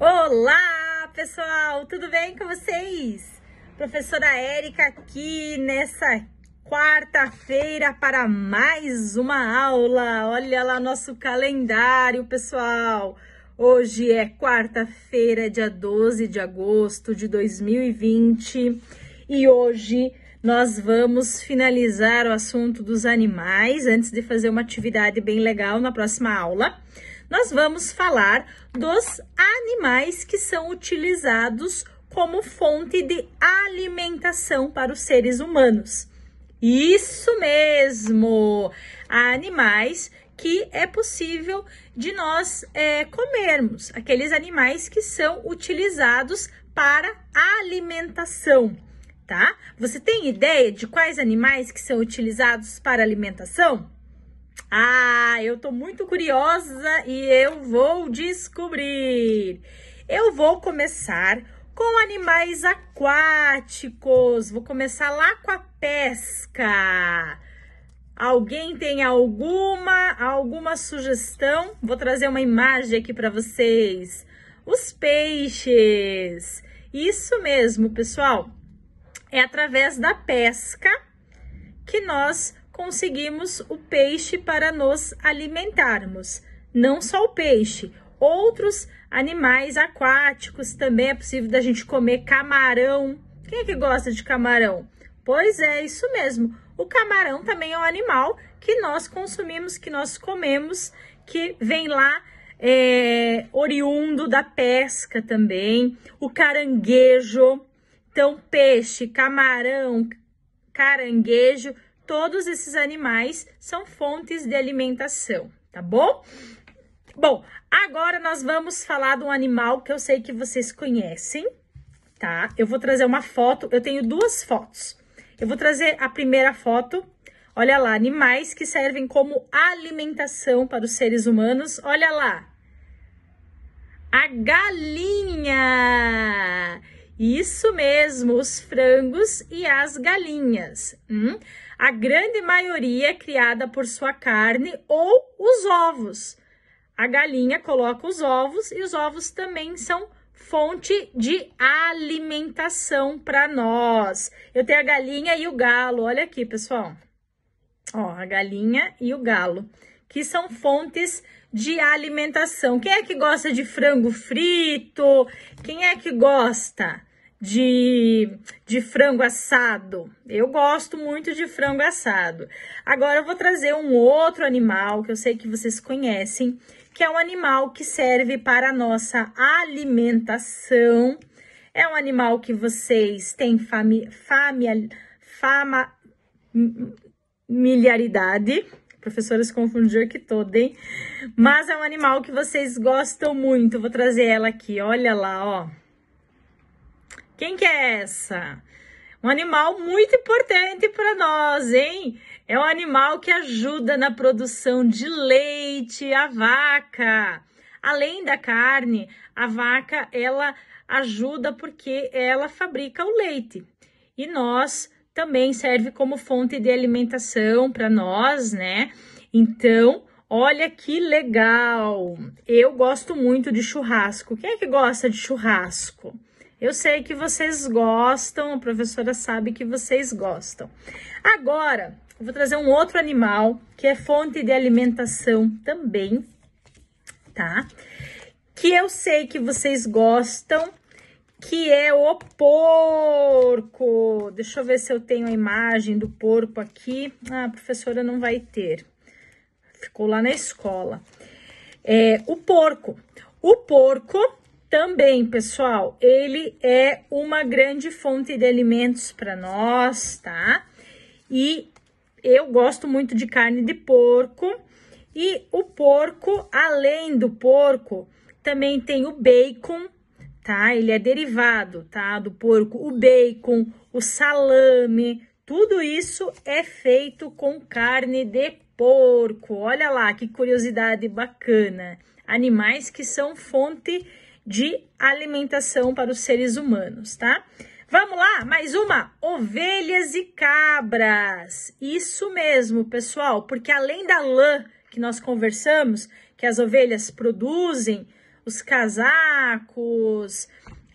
Olá, pessoal! Tudo bem com vocês? Professora Érica aqui nessa quarta-feira para mais uma aula. Olha lá nosso calendário, pessoal. Hoje é quarta-feira, dia 12 de agosto de 2020, e hoje nós vamos finalizar o assunto dos animais antes de fazer uma atividade bem legal na próxima aula nós vamos falar dos animais que são utilizados como fonte de alimentação para os seres humanos. Isso mesmo! Há animais que é possível de nós é, comermos, aqueles animais que são utilizados para alimentação, tá? Você tem ideia de quais animais que são utilizados para alimentação? Ah, eu tô muito curiosa e eu vou descobrir. Eu vou começar com animais aquáticos. Vou começar lá com a pesca. Alguém tem alguma alguma sugestão? Vou trazer uma imagem aqui para vocês. Os peixes. Isso mesmo, pessoal. É através da pesca que nós conseguimos o peixe para nos alimentarmos. Não só o peixe, outros animais aquáticos também é possível da gente comer camarão. Quem é que gosta de camarão? Pois é, isso mesmo. O camarão também é um animal que nós consumimos, que nós comemos, que vem lá é, oriundo da pesca também. O caranguejo, então peixe, camarão, caranguejo todos esses animais são fontes de alimentação, tá bom? Bom, agora nós vamos falar de um animal que eu sei que vocês conhecem, tá? Eu vou trazer uma foto, eu tenho duas fotos. Eu vou trazer a primeira foto, olha lá, animais que servem como alimentação para os seres humanos, olha lá. A galinha! Isso mesmo, os frangos e as galinhas. Hum? A grande maioria é criada por sua carne ou os ovos. A galinha coloca os ovos e os ovos também são fonte de alimentação para nós. Eu tenho a galinha e o galo, olha aqui, pessoal. Ó, a galinha e o galo, que são fontes de alimentação. Quem é que gosta de frango frito? Quem é que gosta? de, de frango assado. Eu gosto muito de frango assado. Agora eu vou trazer um outro animal que eu sei que vocês conhecem, que é um animal que serve para a nossa alimentação. É um animal que vocês têm fami, fami, familiaridade. Professora se confundiu aqui toda, hein? Mas é um animal que vocês gostam muito. Vou trazer ela aqui, olha lá, ó quem que é essa? Um animal muito importante para nós, hein? É um animal que ajuda na produção de leite, a vaca. Além da carne, a vaca ela ajuda porque ela fabrica o leite. E nós também serve como fonte de alimentação para nós, né? Então, olha que legal. Eu gosto muito de churrasco. Quem é que gosta de churrasco? Eu sei que vocês gostam, a professora sabe que vocês gostam. Agora, eu vou trazer um outro animal que é fonte de alimentação também, tá? Que eu sei que vocês gostam, que é o porco. Deixa eu ver se eu tenho a imagem do porco aqui. Ah, a professora não vai ter. Ficou lá na escola. É, o porco. O porco também, pessoal, ele é uma grande fonte de alimentos para nós, tá? E eu gosto muito de carne de porco. E o porco, além do porco, também tem o bacon, tá? Ele é derivado, tá? Do porco, o bacon, o salame, tudo isso é feito com carne de porco. Olha lá que curiosidade bacana. Animais que são fonte de alimentação para os seres humanos, tá? Vamos lá, mais uma: ovelhas e cabras. Isso mesmo, pessoal, porque além da lã que nós conversamos, que as ovelhas produzem, os casacos,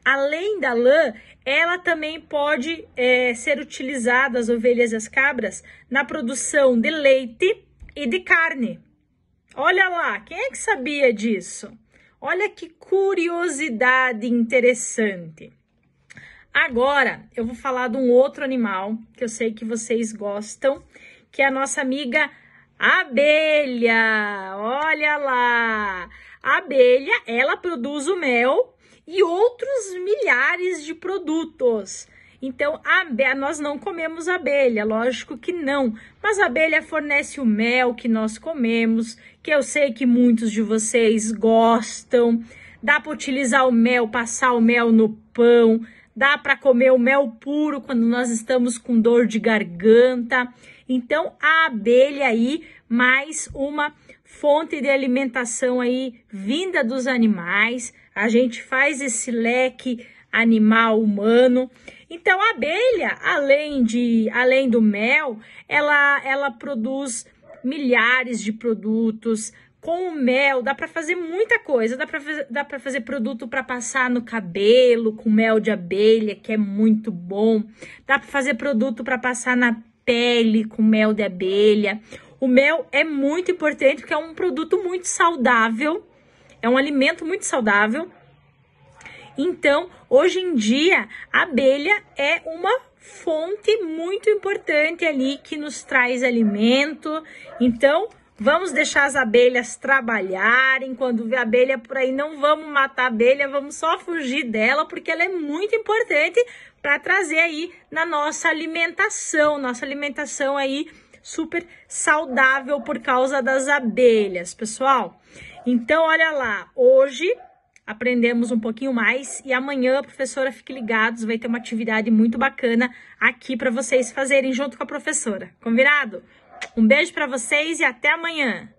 além da lã, ela também pode é, ser utilizada, as ovelhas e as cabras, na produção de leite e de carne. Olha lá, quem é que sabia disso? Olha que curiosidade interessante. Agora eu vou falar de um outro animal que eu sei que vocês gostam, que é a nossa amiga abelha. Olha lá! A abelha, ela produz o mel e outros milhares de produtos. Então, abelha, nós não comemos abelha, lógico que não, mas a abelha fornece o mel que nós comemos, que eu sei que muitos de vocês gostam. Dá para utilizar o mel, passar o mel no pão, dá para comer o mel puro quando nós estamos com dor de garganta. Então, a abelha aí, mais uma fonte de alimentação aí vinda dos animais. A gente faz esse leque animal humano então a abelha, além de além do mel, ela ela produz milhares de produtos, com o mel, dá para fazer muita coisa. Dá para pra fazer produto para passar no cabelo com mel de abelha, que é muito bom. Dá para fazer produto para passar na pele com mel de abelha. O mel é muito importante porque é um produto muito saudável, é um alimento muito saudável então, hoje em dia, a abelha é uma fonte muito importante ali que nos traz alimento. Então, vamos deixar as abelhas trabalharem. Quando vê abelha por aí, não vamos matar a abelha, vamos só fugir dela, porque ela é muito importante para trazer aí na nossa alimentação, nossa alimentação aí super saudável por causa das abelhas, pessoal. Então, olha lá, hoje aprendemos um pouquinho mais. E amanhã, professora, fique ligados, vai ter uma atividade muito bacana aqui para vocês fazerem junto com a professora. Combinado? Um beijo para vocês e até amanhã!